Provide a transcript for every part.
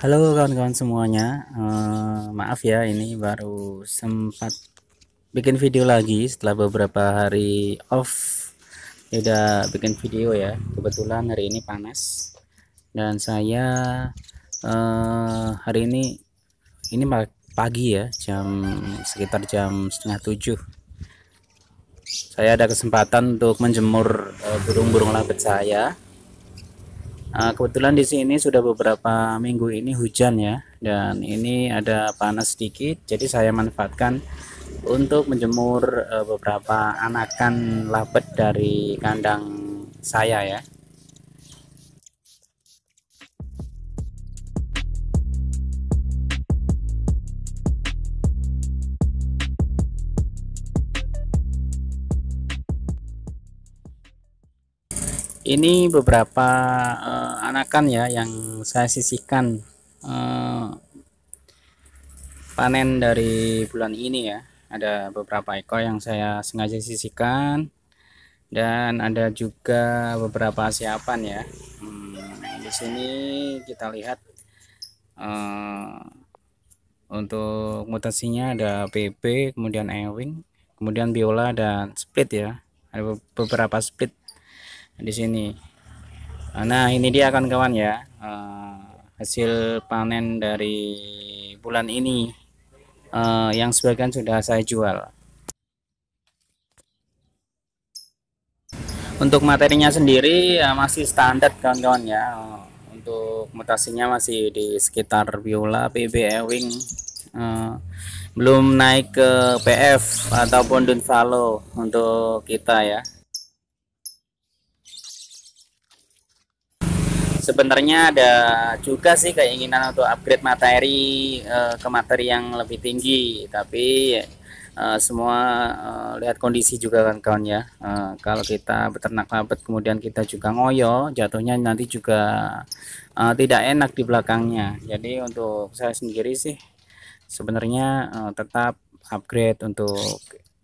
Halo kawan-kawan semuanya, uh, maaf ya ini baru sempat bikin video lagi setelah beberapa hari off. tidak bikin video ya. Kebetulan hari ini panas dan saya uh, hari ini ini pagi ya, jam sekitar jam setengah tujuh. Saya ada kesempatan untuk menjemur eh, burung-burung uh, burung labet saya Nah, kebetulan di sini sudah beberapa minggu ini hujan ya dan ini ada panas sedikit jadi saya manfaatkan untuk menjemur eh, beberapa anakan labet dari kandang saya ya ini beberapa uh, anakan ya yang saya sisihkan uh, panen dari bulan ini ya ada beberapa ekor yang saya sengaja sisihkan dan ada juga beberapa siapan ya hmm, di sini kita lihat uh, untuk mutasinya ada PP kemudian Ewing kemudian Biola dan Split ya ada beberapa Split di sini ah, nah ini dia kan kawan ya ah, hasil panen dari bulan ini ah, yang sebagian sudah saya jual untuk materinya sendiri masih standar kawan-kawan ya untuk mutasinya masih di sekitar biola PB Ewing belum naik ke PF ataupun Dunvalo untuk kita ya sebenarnya ada juga sih keinginan untuk upgrade materi uh, ke materi yang lebih tinggi tapi uh, semua uh, lihat kondisi juga kan kawan ya uh, kalau kita beternak labet kemudian kita juga ngoyo jatuhnya nanti juga uh, tidak enak di belakangnya jadi untuk saya sendiri sih sebenarnya uh, tetap upgrade untuk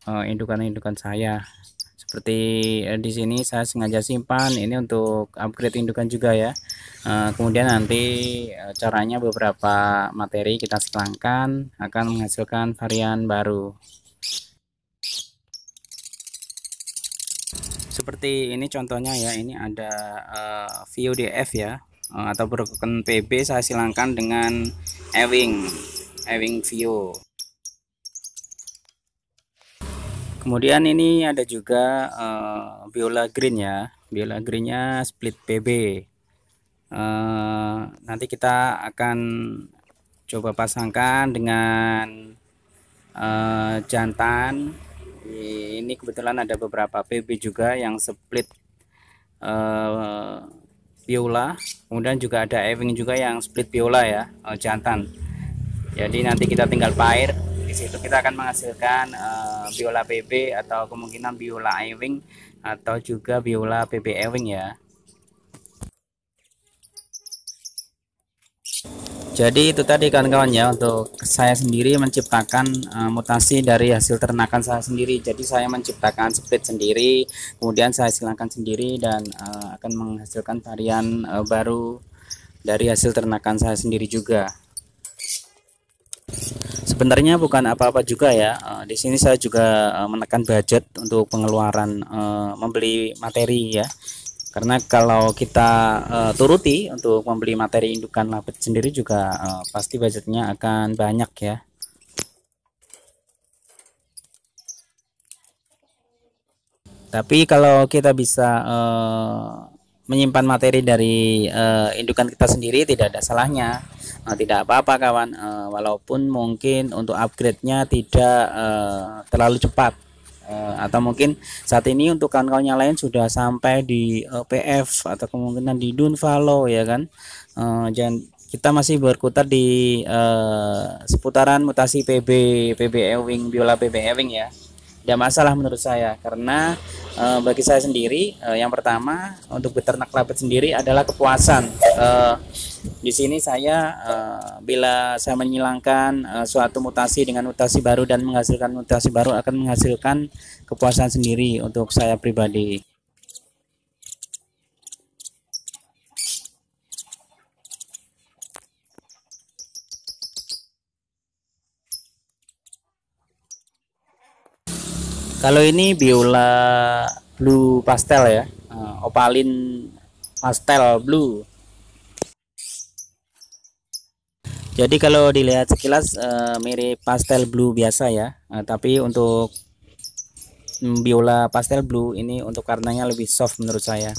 uh, indukan-indukan saya seperti eh, di sini saya sengaja simpan ini untuk upgrade indukan juga ya eh, kemudian nanti eh, caranya beberapa materi kita silangkan akan menghasilkan varian baru seperti ini contohnya ya ini ada uh, ya eh, atau broken PB saya silangkan dengan Ewing Ewing view kemudian ini ada juga uh, biola green ya biola greennya split PB uh, eh, nanti kita akan coba pasangkan dengan uh, jantan ini kebetulan ada beberapa PB juga yang split uh, biola kemudian juga ada Ewing juga yang split biola ya uh, jantan jadi nanti kita tinggal pair di situ kita akan menghasilkan uh, biola PB atau kemungkinan biola Ewing atau juga biola PB Ewing ya jadi itu tadi kawan-kawan ya untuk saya sendiri menciptakan uh, mutasi dari hasil ternakan saya sendiri jadi saya menciptakan split sendiri kemudian saya silangkan sendiri dan uh, akan menghasilkan varian uh, baru dari hasil ternakan saya sendiri juga sebenarnya bukan apa-apa juga ya. Uh, di sini saya juga uh, menekan budget untuk pengeluaran uh, membeli materi ya. Karena kalau kita uh, turuti untuk membeli materi indukan lapet sendiri juga uh, pasti budgetnya akan banyak ya. Tapi kalau kita bisa uh, menyimpan materi dari uh, indukan kita sendiri tidak ada salahnya uh, tidak apa-apa kawan uh, walaupun mungkin untuk upgrade-nya tidak uh, terlalu cepat uh, atau mungkin saat ini untuk kawan-kawan yang lain sudah sampai di uh, PF atau kemungkinan di Dunvalo ya kan uh, jangan kita masih berkutat di uh, seputaran mutasi PB PB Ewing biola PB Ewing ya tidak masalah menurut saya karena e, bagi saya sendiri e, yang pertama untuk beternak labat sendiri adalah kepuasan e, di sini saya e, bila saya menyilangkan e, suatu mutasi dengan mutasi baru dan menghasilkan mutasi baru akan menghasilkan kepuasan sendiri untuk saya pribadi Kalau ini biola blue pastel ya, eh, opalin pastel blue. Jadi kalau dilihat sekilas eh, mirip pastel blue biasa ya, eh, tapi untuk mm, biola pastel blue ini untuk warnanya lebih soft menurut saya.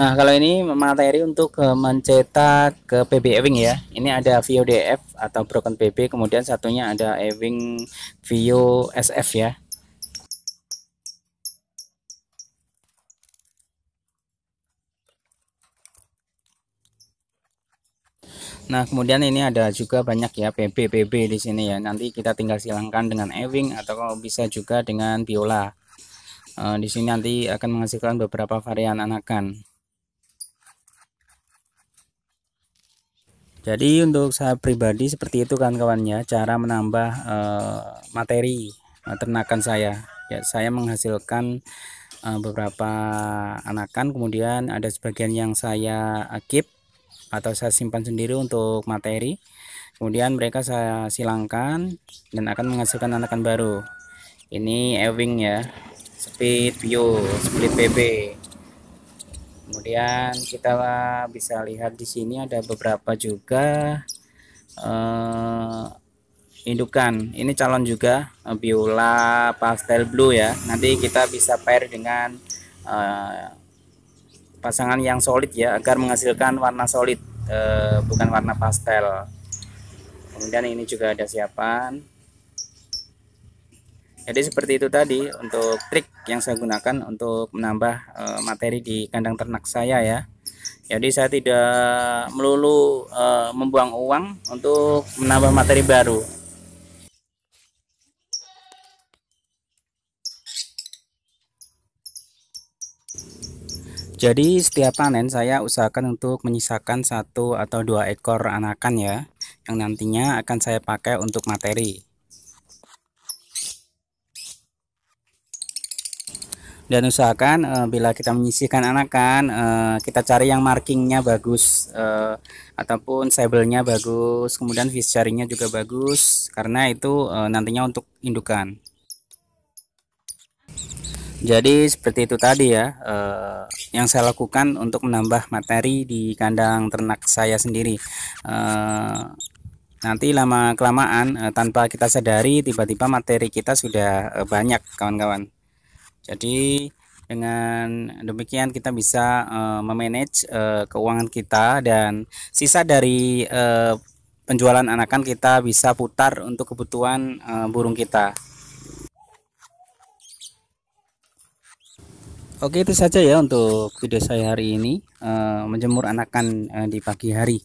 Nah, kalau ini materi untuk eh, mencetak ke eh, PB Ewing ya. Ini ada VO DF atau broken PB, kemudian satunya ada Ewing VO SF ya. Nah, kemudian ini ada juga banyak ya PB-PB di sini ya. Nanti kita tinggal silangkan dengan Ewing atau bisa juga dengan biola. Uh, eh, di sini nanti akan menghasilkan beberapa varian anakan. jadi untuk saya pribadi seperti itu kan kawannya cara menambah uh, materi uh, ternakan saya ya saya menghasilkan uh, beberapa anakan kemudian ada sebagian yang saya keep atau saya simpan sendiri untuk materi kemudian mereka saya silangkan dan akan menghasilkan anakan baru ini Ewing ya speed view split pb kemudian kita bisa lihat di sini ada beberapa juga uh, indukan ini calon juga eh, biola pastel blue ya nanti kita bisa pair dengan uh, pasangan yang solid ya agar menghasilkan warna solid uh, bukan warna pastel kemudian ini juga ada siapan jadi seperti itu tadi untuk trik yang saya gunakan untuk menambah e, materi di kandang ternak saya ya jadi saya tidak melulu e, membuang uang untuk menambah materi baru Jadi setiap panen saya usahakan untuk menyisakan satu atau dua ekor anakan ya, yang nantinya akan saya pakai untuk materi. dan usahakan e, bila kita menyisihkan anakan e, eh, kita cari yang markingnya bagus e, ataupun sablenya bagus kemudian carinya juga bagus karena itu e, nantinya untuk indukan jadi seperti itu tadi ya e, yang saya lakukan untuk menambah materi di kandang ternak saya sendiri e, nanti lama kelamaan tanpa kita sadari tiba-tiba materi kita sudah banyak kawan-kawan jadi dengan demikian kita bisa uh, memanage uh, keuangan kita dan sisa dari uh, penjualan anakan kita bisa putar untuk kebutuhan uh, burung kita. Oke itu saja ya untuk video saya hari ini uh, menjemur anakan uh, di pagi hari.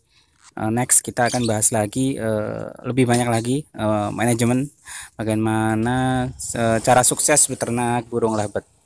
Eh, next kita akan bahas lagi eh, lebih banyak lagi eh, manajemen bagaimana cara sukses beternak burung labet